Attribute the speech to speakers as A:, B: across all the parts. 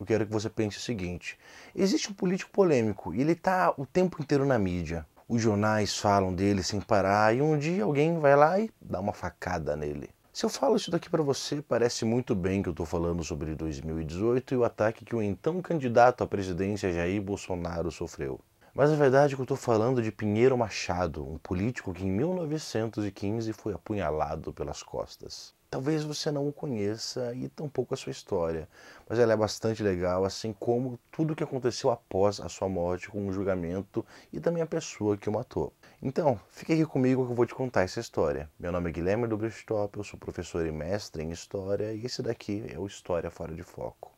A: eu quero que você pense o seguinte: existe um político polêmico e ele está o tempo inteiro na mídia. Os jornais falam dele sem parar e um dia alguém vai lá e dá uma facada nele. Se eu falo isso daqui para você, parece muito bem que eu estou falando sobre 2018 e o ataque que o então candidato à presidência Jair Bolsonaro sofreu. Mas a verdade é que eu estou falando de Pinheiro Machado, um político que em 1915 foi apunhalado pelas costas. Talvez você não o conheça e tampouco tá a sua história, mas ela é bastante legal, assim como tudo o que aconteceu após a sua morte com o julgamento e também a pessoa que o matou. Então, fique aqui comigo que eu vou te contar essa história. Meu nome é Guilherme Dubristop, eu sou professor e mestre em História e esse daqui é o História Fora de Foco.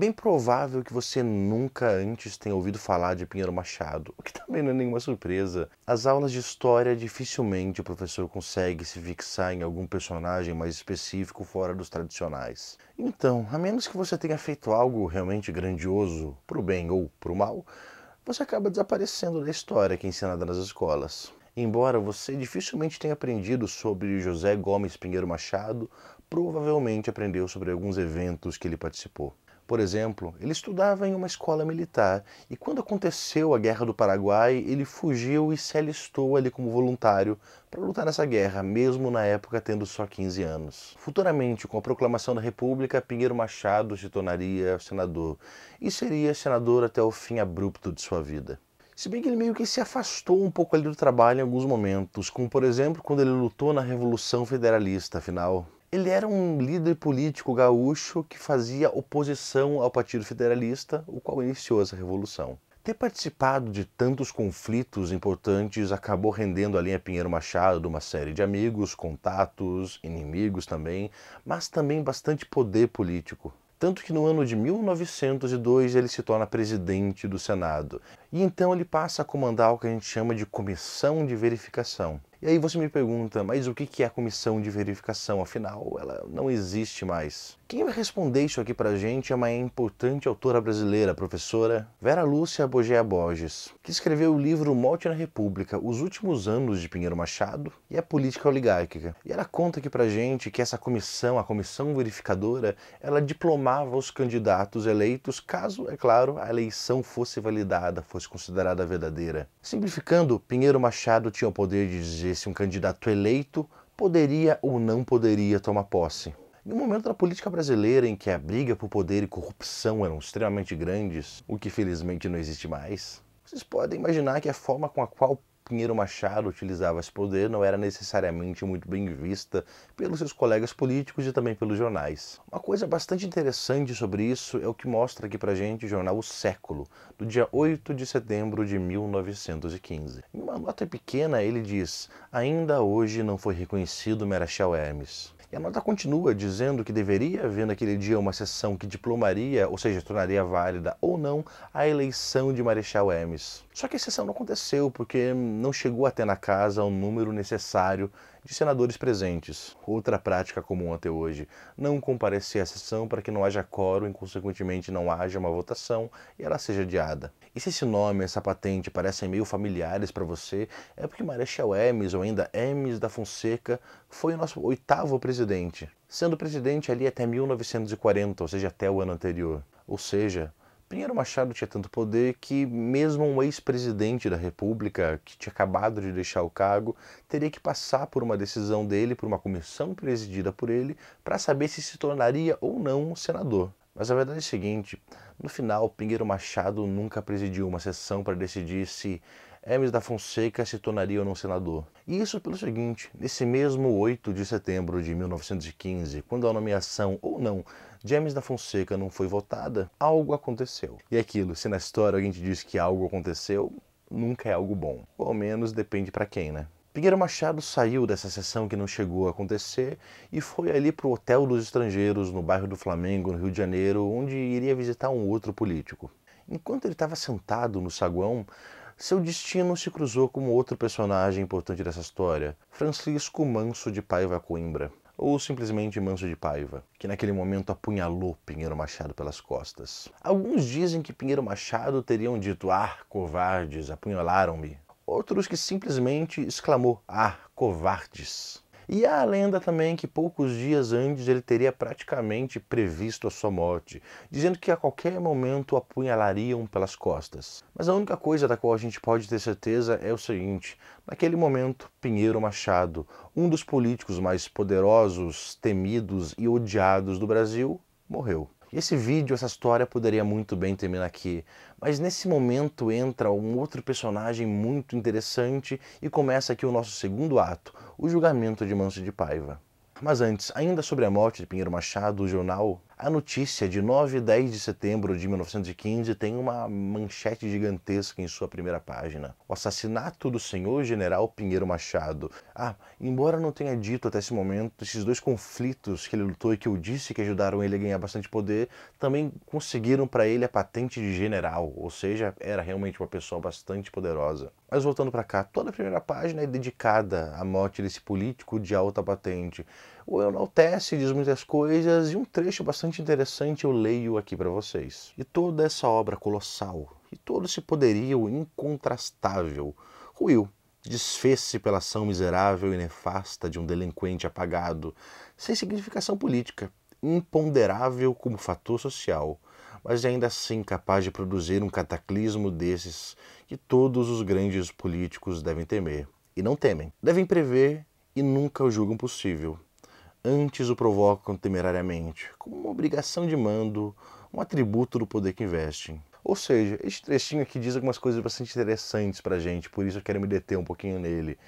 A: bem provável que você nunca antes tenha ouvido falar de Pinheiro Machado, o que também não é nenhuma surpresa. As aulas de história dificilmente o professor consegue se fixar em algum personagem mais específico fora dos tradicionais. Então, a menos que você tenha feito algo realmente grandioso, pro bem ou pro mal, você acaba desaparecendo da história que é ensinada nas escolas. Embora você dificilmente tenha aprendido sobre José Gomes Pinheiro Machado, provavelmente aprendeu sobre alguns eventos que ele participou. Por exemplo, ele estudava em uma escola militar e, quando aconteceu a Guerra do Paraguai, ele fugiu e se alistou ali como voluntário para lutar nessa guerra, mesmo na época tendo só 15 anos. Futuramente, com a proclamação da República, Pinheiro Machado se tornaria senador e seria senador até o fim abrupto de sua vida. Se bem que ele meio que se afastou um pouco ali do trabalho em alguns momentos, como por exemplo quando ele lutou na Revolução Federalista, afinal, ele era um líder político gaúcho que fazia oposição ao Partido Federalista, o qual iniciou essa revolução. Ter participado de tantos conflitos importantes acabou rendendo a linha Pinheiro Machado uma série de amigos, contatos, inimigos também, mas também bastante poder político. Tanto que no ano de 1902 ele se torna presidente do Senado. E então ele passa a comandar o que a gente chama de Comissão de Verificação. E aí você me pergunta, mas o que é a comissão de verificação? Afinal, ela não existe mais. Quem vai responder isso aqui pra gente é uma importante autora brasileira, professora Vera Lúcia Bogea Borges, que escreveu o livro Morte na República, Os Últimos Anos de Pinheiro Machado e a Política Oligárquica. E ela conta aqui pra gente que essa comissão, a comissão verificadora, ela diplomava os candidatos eleitos caso, é claro, a eleição fosse validada, fosse considerada verdadeira. Simplificando, Pinheiro Machado tinha o poder de dizer se um candidato eleito poderia ou não poderia tomar posse. No momento da política brasileira, em que a briga por poder e corrupção eram extremamente grandes, o que felizmente não existe mais, vocês podem imaginar que a forma com a qual Pinheiro Machado utilizava esse poder não era necessariamente muito bem vista pelos seus colegas políticos e também pelos jornais. Uma coisa bastante interessante sobre isso é o que mostra aqui pra gente o jornal O Século, do dia 8 de setembro de 1915. Em uma nota pequena ele diz: Ainda hoje não foi reconhecido Marechal Hermes. E a nota continua dizendo que deveria haver naquele dia uma sessão que diplomaria, ou seja, tornaria válida ou não, a eleição de Marechal Hermes. Só que a sessão não aconteceu porque não chegou até na casa o número necessário de senadores presentes. Outra prática comum até hoje, não comparecer à sessão para que não haja quórum e, consequentemente, não haja uma votação e ela seja adiada. E se esse nome, essa patente parecem meio familiares para você, é porque Marechal Hermes, ou ainda Hermes da Fonseca, foi o nosso oitavo presidente, sendo presidente ali até 1940, ou seja, até o ano anterior. Ou seja, Pinheiro Machado tinha tanto poder que mesmo um ex-presidente da República, que tinha acabado de deixar o cargo, teria que passar por uma decisão dele, por uma comissão presidida por ele, para saber se se tornaria ou não um senador. Mas a verdade é a seguinte: no final, Pinheiro Machado nunca presidiu uma sessão para decidir se Hermes da Fonseca se tornaria ou não senador. E isso pelo seguinte: nesse mesmo 8 de setembro de 1915, quando a nomeação ou não de Hermes da Fonseca não foi votada, algo aconteceu. E é aquilo, se na história alguém te diz que algo aconteceu, nunca é algo bom. Ou ao menos depende para quem, né? Pinheiro Machado saiu dessa sessão que não chegou a acontecer e foi ali para o Hotel dos Estrangeiros, no bairro do Flamengo, no Rio de Janeiro, onde iria visitar um outro político. Enquanto ele estava sentado no saguão, seu destino se cruzou com outro personagem importante dessa história, Francisco Manso de Paiva Coimbra, ou simplesmente Manso de Paiva, que naquele momento apunhalou Pinheiro Machado pelas costas. Alguns dizem que Pinheiro Machado teriam dito: Ah, covardes, apunhalaram-me, outros que simplesmente exclamou: Ah, covardes! E há a lenda também que poucos dias antes ele teria praticamente previsto a sua morte, dizendo que a qualquer momento o apunhalariam pelas costas. Mas a única coisa da qual a gente pode ter certeza é o seguinte: naquele momento, Pinheiro Machado, um dos políticos mais poderosos, temidos e odiados do Brasil, morreu. Esse vídeo, essa história poderia muito bem terminar aqui, mas nesse momento entra um outro personagem muito interessante e começa aqui o nosso segundo ato, o julgamento de Manso de Paiva. Mas antes, ainda sobre a morte de Pinheiro Machado, o jornal a notícia de 9 e 10 de setembro de 1915 tem uma manchete gigantesca em sua primeira página. O assassinato do senhor general Pinheiro Machado. Ah, embora não tenha dito até esse momento, esses dois conflitos que ele lutou e que eu disse que ajudaram ele a ganhar bastante poder, também conseguiram para ele a patente de general, ou seja, era realmente uma pessoa bastante poderosa. Mas voltando para cá, toda a primeira página é dedicada à morte desse político de alta patente o enaltece, diz muitas coisas, e um trecho bastante interessante eu leio aqui para vocês. E toda essa obra colossal, e todo esse poderio incontrastável, ruiu, desfez-se pela ação miserável e nefasta de um delinquente apagado, sem significação política, imponderável como fator social, mas ainda assim capaz de produzir um cataclismo desses que todos os grandes políticos devem temer. E não temem. Devem prever e nunca o julgam possível antes o provocam temerariamente, como uma obrigação de mando, um atributo do poder que investem. Ou seja, este trechinho aqui diz algumas coisas bastante interessantes para gente, por isso eu quero me deter um pouquinho nele.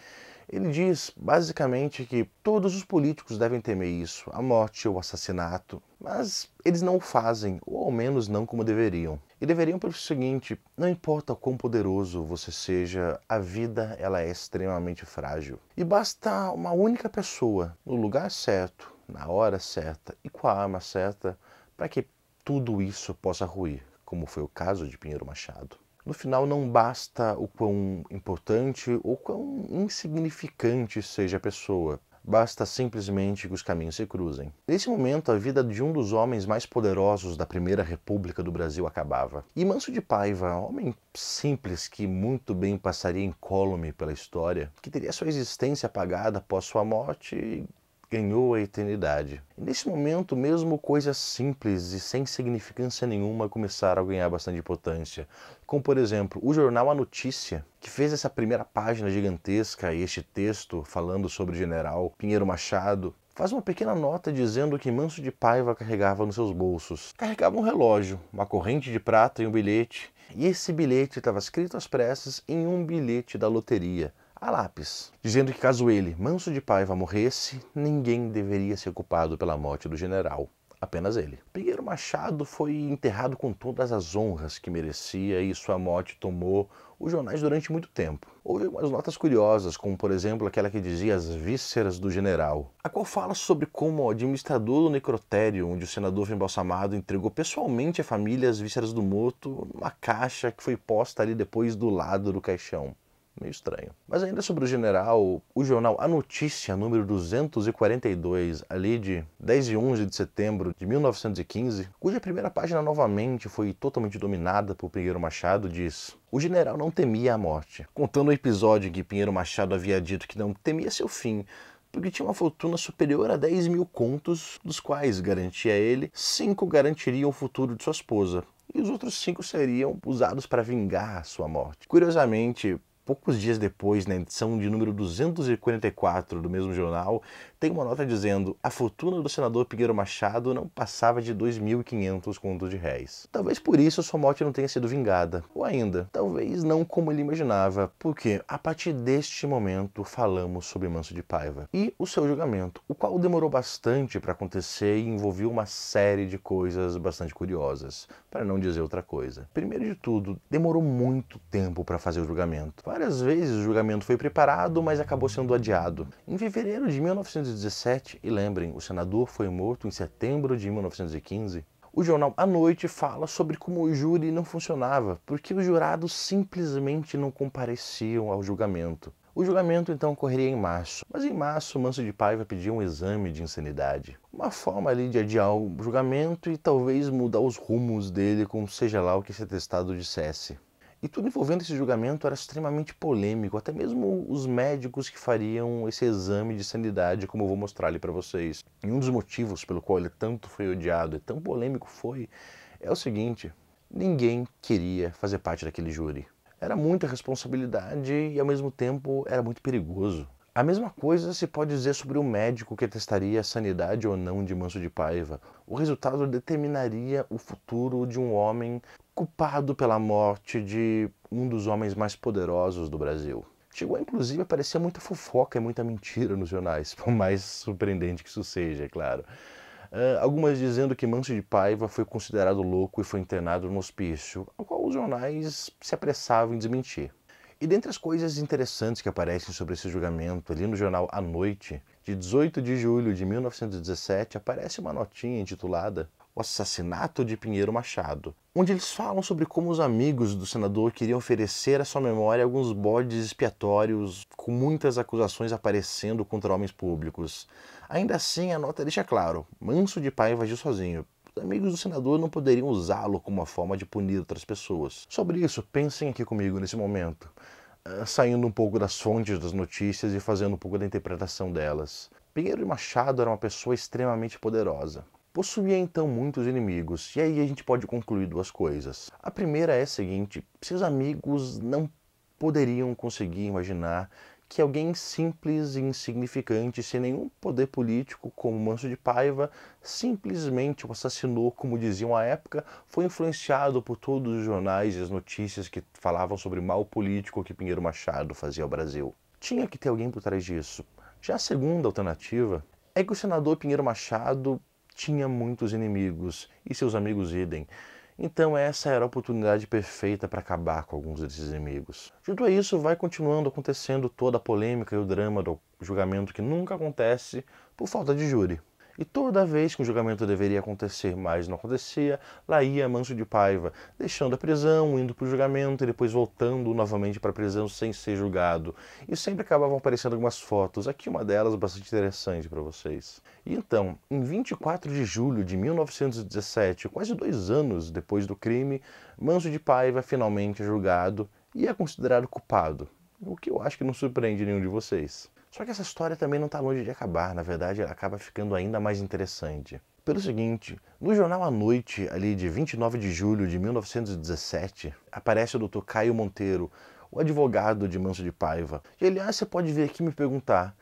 A: Ele diz basicamente que todos os políticos devem temer isso, a morte ou o assassinato, mas eles não o fazem, ou ao menos não como deveriam. E deveriam pelo seguinte: não importa quão poderoso você seja, a vida ela é extremamente frágil. E basta uma única pessoa, no lugar certo, na hora certa e com a arma certa, para que tudo isso possa ruir, como foi o caso de Pinheiro Machado. No final, não basta o quão importante ou quão insignificante seja a pessoa. Basta simplesmente que os caminhos se cruzem. Nesse momento, a vida de um dos homens mais poderosos da Primeira República do Brasil acabava. E Manso de Paiva, homem simples que muito bem passaria incólume pela história, que teria sua existência apagada após sua morte ganhou a eternidade. E nesse momento, mesmo coisas simples e sem significância nenhuma começaram a ganhar bastante importância. Como, por exemplo, o jornal A Notícia, que fez essa primeira página gigantesca e este texto falando sobre o general Pinheiro Machado, faz uma pequena nota dizendo que Manso de Paiva carregava nos seus bolsos. Carregava um relógio, uma corrente de prata e um bilhete, e esse bilhete estava escrito às pressas em um bilhete da loteria a lápis, dizendo que caso ele, Manso de Paiva, morresse, ninguém deveria ser culpado pela morte do general, apenas ele. Pinheiro Machado foi enterrado com todas as honras que merecia e sua morte tomou os jornais durante muito tempo. Houve umas notas curiosas, como por exemplo aquela que dizia As Vísceras do General, a qual fala sobre como o administrador do necrotério, onde o senador foi embalsamado, entregou pessoalmente à família as vísceras do morto numa caixa que foi posta ali depois do lado do caixão. Meio estranho. Mas ainda sobre o general, o jornal A Notícia, número 242, ali de 10 e 11 de setembro de 1915, cuja primeira página novamente foi totalmente dominada por Pinheiro Machado, diz: O general não temia a morte. Contando o episódio em que Pinheiro Machado havia dito que não temia seu fim, porque tinha uma fortuna superior a 10 mil contos, dos quais garantia ele, cinco garantiriam o futuro de sua esposa, e os outros cinco seriam usados para vingar a sua morte. Curiosamente, poucos dias depois, na edição de número 244 do mesmo jornal, tem uma nota dizendo a fortuna do senador Pinheiro Machado não passava de 2.500 contos de réis. Talvez por isso sua morte não tenha sido vingada, ou ainda, talvez não como ele imaginava, porque a partir deste momento falamos sobre Manso de Paiva e o seu julgamento, o qual demorou bastante para acontecer e envolveu uma série de coisas bastante curiosas, para não dizer outra coisa. Primeiro de tudo, demorou muito tempo para fazer o julgamento Várias vezes o julgamento foi preparado, mas acabou sendo adiado. Em fevereiro de 1917, e lembrem, o senador foi morto em setembro de 1915, o jornal A noite fala sobre como o júri não funcionava, porque os jurados simplesmente não compareciam ao julgamento. O julgamento então ocorreria em março, mas em março Manso de Paiva pediu um exame de insanidade. Uma forma ali de adiar o julgamento e talvez mudar os rumos dele, como seja lá o que esse atestado dissesse. E tudo envolvendo esse julgamento era extremamente polêmico, até mesmo os médicos que fariam esse exame de sanidade, como eu vou mostrar ali para vocês. E um dos motivos pelo qual ele tanto foi odiado e tão polêmico foi é o seguinte: ninguém queria fazer parte daquele júri. Era muita responsabilidade e ao mesmo tempo era muito perigoso. A mesma coisa se pode dizer sobre o médico que testaria a sanidade ou não de Manso de Paiva. O resultado determinaria o futuro de um homem culpado pela morte de um dos homens mais poderosos do Brasil. Chegou inclusive a muita fofoca e muita mentira nos jornais, por mais surpreendente que isso seja, é claro. Uh, algumas dizendo que Manso de Paiva foi considerado louco e foi internado no hospício, ao qual os jornais se apressavam em desmentir. E dentre as coisas interessantes que aparecem sobre esse julgamento, ali no jornal À Noite, de 18 de julho de 1917, aparece uma notinha intitulada o Assassinato de Pinheiro Machado, onde eles falam sobre como os amigos do senador queriam oferecer à sua memória alguns bodes expiatórios, com muitas acusações aparecendo contra homens públicos. Ainda assim, a nota deixa claro: Manso de Paiva agiu sozinho, os amigos do senador não poderiam usá-lo como uma forma de punir outras pessoas. Sobre isso, pensem aqui comigo nesse momento, ah, saindo um pouco das fontes das notícias e fazendo um pouco da interpretação delas. Pinheiro Machado era uma pessoa extremamente poderosa. Possuía então muitos inimigos, e aí a gente pode concluir duas coisas. A primeira é a seguinte: seus amigos não poderiam conseguir imaginar que alguém simples e insignificante, sem nenhum poder político como Manso de Paiva, simplesmente o assassinou, como diziam à época, foi influenciado por todos os jornais e as notícias que falavam sobre o mal político que Pinheiro Machado fazia ao Brasil. Tinha que ter alguém por trás disso. Já a segunda alternativa é que o senador Pinheiro Machado tinha muitos inimigos e seus amigos idem. Então essa era a oportunidade perfeita para acabar com alguns desses inimigos. Junto a isso, vai continuando acontecendo toda a polêmica e o drama do julgamento que nunca acontece por falta de júri. E toda vez que o julgamento deveria acontecer, mas não acontecia, lá ia Manso de Paiva, deixando a prisão, indo para o julgamento e depois voltando novamente para a prisão sem ser julgado. E sempre acabavam aparecendo algumas fotos, aqui uma delas bastante interessante para vocês. E então, em 24 de julho de 1917, quase dois anos depois do crime, Manso de Paiva finalmente é julgado e é considerado culpado, o que eu acho que não surpreende nenhum de vocês. Só que essa história também não está longe de acabar, na verdade, ela acaba ficando ainda mais interessante. Pelo seguinte, no jornal à noite, ali de 29 de julho de 1917, aparece o doutor Caio Monteiro, o advogado de Manso de Paiva. E ele, ah, você pode vir aqui me perguntar,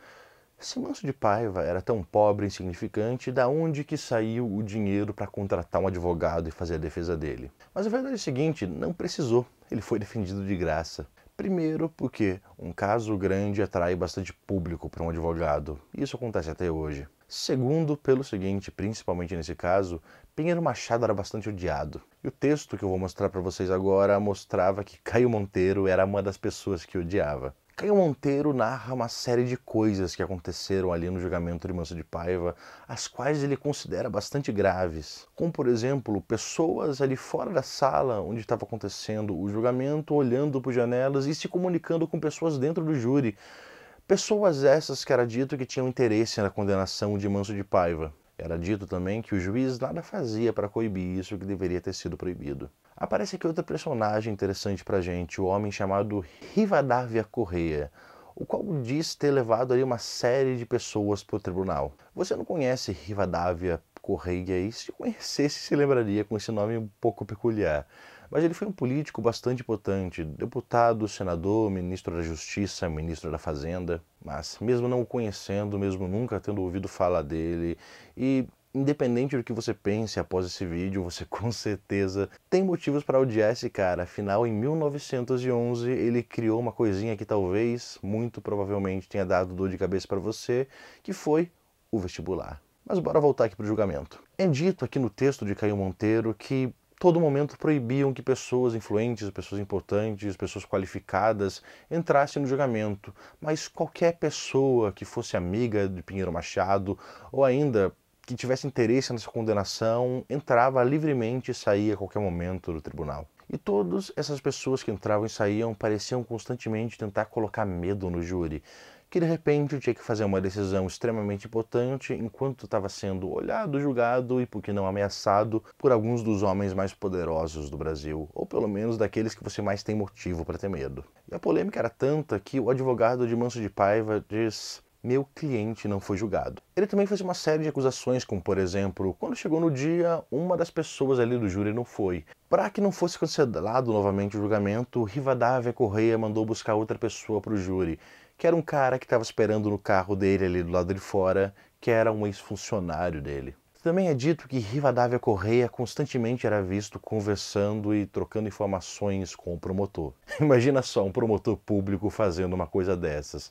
A: se Manso de Paiva era tão pobre e insignificante, da onde que saiu o dinheiro para contratar um advogado e fazer a defesa dele? Mas a verdade é o seguinte, não precisou. Ele foi defendido de graça. Primeiro, porque um caso grande atrai bastante público para um advogado. Isso acontece até hoje. Segundo, pelo seguinte, principalmente nesse caso, Pinheiro Machado era bastante odiado. E o texto que eu vou mostrar para vocês agora mostrava que Caio Monteiro era uma das pessoas que odiava. Caio Monteiro narra uma série de coisas que aconteceram ali no julgamento de Manso de Paiva, as quais ele considera bastante graves, como por exemplo, pessoas ali fora da sala onde estava acontecendo o julgamento, olhando por janelas e se comunicando com pessoas dentro do júri. Pessoas essas que era dito que tinham interesse na condenação de Manso de Paiva. Era dito também que o juiz nada fazia para coibir isso que deveria ter sido proibido. Aparece aqui outra personagem interessante pra gente, o homem chamado Rivadavia Correia, o qual diz ter levado ali uma série de pessoas pro tribunal. Você não conhece Rivadavia Correia e se conhecesse se lembraria com esse nome um pouco peculiar. Mas ele foi um político bastante importante, deputado, senador, ministro da Justiça, ministro da Fazenda. Mas mesmo não o conhecendo, mesmo nunca tendo ouvido falar dele e Independente do que você pense após esse vídeo, você com certeza tem motivos para odiar esse cara. Afinal, em 1911, ele criou uma coisinha que talvez, muito provavelmente, tenha dado dor de cabeça para você, que foi o vestibular. Mas bora voltar aqui para o julgamento. É dito aqui no texto de Caio Monteiro que todo momento proibiam que pessoas influentes, pessoas importantes, pessoas qualificadas entrassem no julgamento, mas qualquer pessoa que fosse amiga de Pinheiro Machado ou ainda que tivesse interesse nessa condenação entrava livremente e saía a qualquer momento do tribunal. E todas essas pessoas que entravam e saíam pareciam constantemente tentar colocar medo no júri, que de repente tinha que fazer uma decisão extremamente importante enquanto estava sendo olhado, julgado e, por que não, ameaçado por alguns dos homens mais poderosos do Brasil, ou pelo menos daqueles que você mais tem motivo para ter medo. E a polêmica era tanta que o advogado de Manso de Paiva diz meu cliente não foi julgado. Ele também fez uma série de acusações, como por exemplo, quando chegou no dia, uma das pessoas ali do júri não foi. Para que não fosse cancelado novamente o julgamento, Rivadavia Correia mandou buscar outra pessoa para o júri, que era um cara que estava esperando no carro dele ali do lado de fora, que era um ex-funcionário dele. Também é dito que Rivadavia Correia constantemente era visto conversando e trocando informações com o promotor. Imagina só um promotor público fazendo uma coisa dessas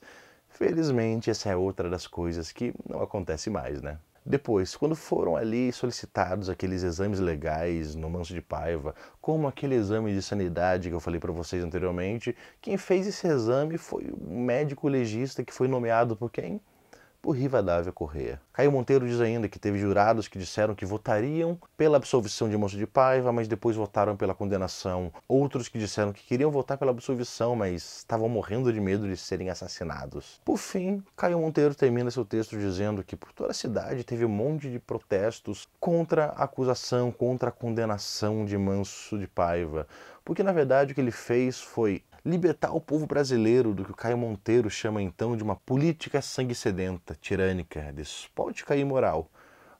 A: Felizmente, essa é outra das coisas que não acontece mais, né? Depois, quando foram ali solicitados aqueles exames legais no Manso de Paiva, como aquele exame de sanidade que eu falei para vocês anteriormente, quem fez esse exame foi o médico legista que foi nomeado por quem? É por Rivadavia Correia. Caio Monteiro diz ainda que teve jurados que disseram que votariam pela absolvição de Monte de Paiva, mas depois votaram pela condenação. Outros que disseram que queriam votar pela absolvição, mas estavam morrendo de medo de serem assassinados. Por fim, Caio Monteiro termina seu texto dizendo que por toda a cidade teve um monte de protestos contra a acusação, contra a condenação de Manso de Paiva. Porque na verdade o que ele fez foi libertar o povo brasileiro do que o Caio Monteiro chama então de uma política sangue sedenta, tirânica, despótica e imoral.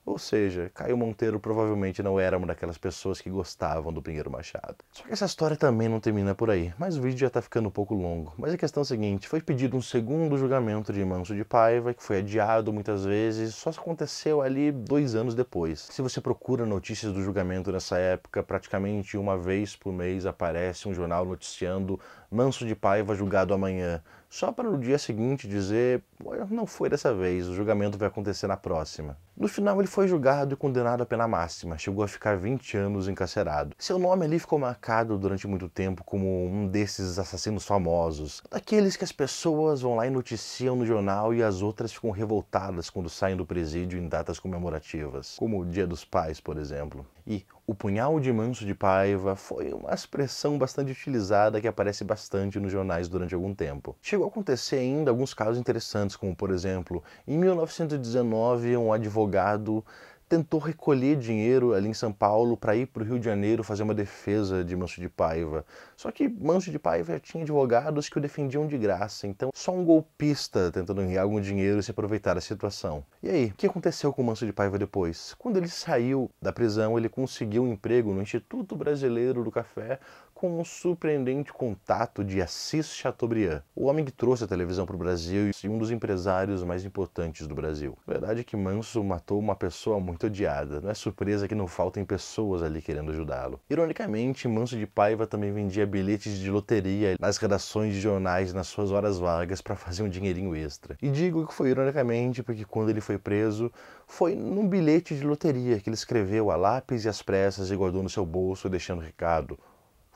A: Ou seja, Caio Monteiro provavelmente não era uma daquelas pessoas que gostavam do Pinheiro Machado. Só que essa história também não termina por aí, mas o vídeo já tá ficando um pouco longo. Mas a questão é a seguinte, foi pedido um segundo julgamento de Manso de Paiva, que foi adiado muitas vezes, só aconteceu ali dois anos depois. Se você procura notícias do julgamento nessa época, praticamente uma vez por mês aparece um jornal noticiando Manso de Paiva julgado amanhã, só para no dia seguinte dizer: não foi dessa vez, o julgamento vai acontecer na próxima. No final, ele foi julgado e condenado à pena máxima, chegou a ficar 20 anos encarcerado. Seu nome ali ficou marcado durante muito tempo como um desses assassinos famosos, daqueles que as pessoas vão lá e noticiam no jornal e as outras ficam revoltadas quando saem do presídio em datas comemorativas, como o Dia dos Pais, por exemplo. E o punhal de Manso de Paiva foi uma expressão bastante utilizada que aparece bastante nos jornais durante algum tempo. Chegou a acontecer ainda alguns casos interessantes, como por exemplo, em 1919, um advogado tentou recolher dinheiro ali em São Paulo para ir para o Rio de Janeiro fazer uma defesa de Manso de Paiva. Só que Manso de Paiva tinha advogados que o defendiam de graça, então só um golpista tentando ganhar algum dinheiro e se aproveitar da situação. E aí, o que aconteceu com Manso de Paiva depois? Quando ele saiu da prisão, ele conseguiu um emprego no Instituto Brasileiro do Café com um surpreendente contato de Assis Chateaubriand, o homem que trouxe a televisão para o Brasil e um dos empresários mais importantes do Brasil. verdade é que Manso matou uma pessoa muito odiada, não é surpresa que não faltem pessoas ali querendo ajudá-lo. Ironicamente, Manso de Paiva também vendia bilhetes de loteria nas redações de jornais nas suas horas vagas para fazer um dinheirinho extra. E digo que foi ironicamente porque quando ele foi preso, foi num bilhete de loteria que ele escreveu a lápis e as pressas e guardou no seu bolso deixando recado.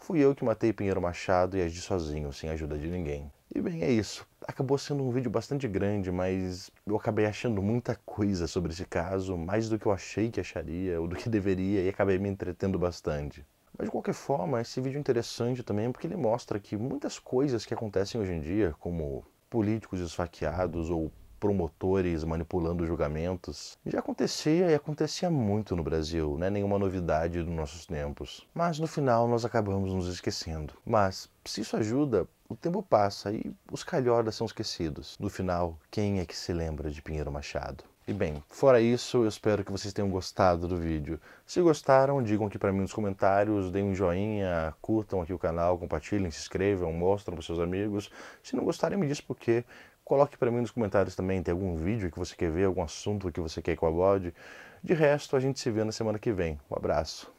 A: Fui eu que matei Pinheiro Machado e agi sozinho, sem ajuda de ninguém. E bem, é isso. Acabou sendo um vídeo bastante grande, mas eu acabei achando muita coisa sobre esse caso, mais do que eu achei que acharia ou do que deveria, e acabei me entretendo bastante. Mas de qualquer forma, esse vídeo é interessante também porque ele mostra que muitas coisas que acontecem hoje em dia, como políticos esfaqueados ou promotores manipulando julgamentos. Já acontecia e acontecia muito no Brasil, não é nenhuma novidade dos nossos tempos. Mas no final nós acabamos nos esquecendo. Mas se isso ajuda, o tempo passa e os calhordas são esquecidos. No final, quem é que se lembra de Pinheiro Machado? E bem, fora isso, eu espero que vocês tenham gostado do vídeo. Se gostaram, digam aqui para mim nos comentários, deem um joinha, curtam aqui o canal, compartilhem, se inscrevam, mostram para seus amigos. Se não gostarem, me diz por quê. Coloque para mim nos comentários também, tem algum vídeo que você quer ver, algum assunto que você quer que eu aborde. De resto, a gente se vê na semana que vem. Um abraço.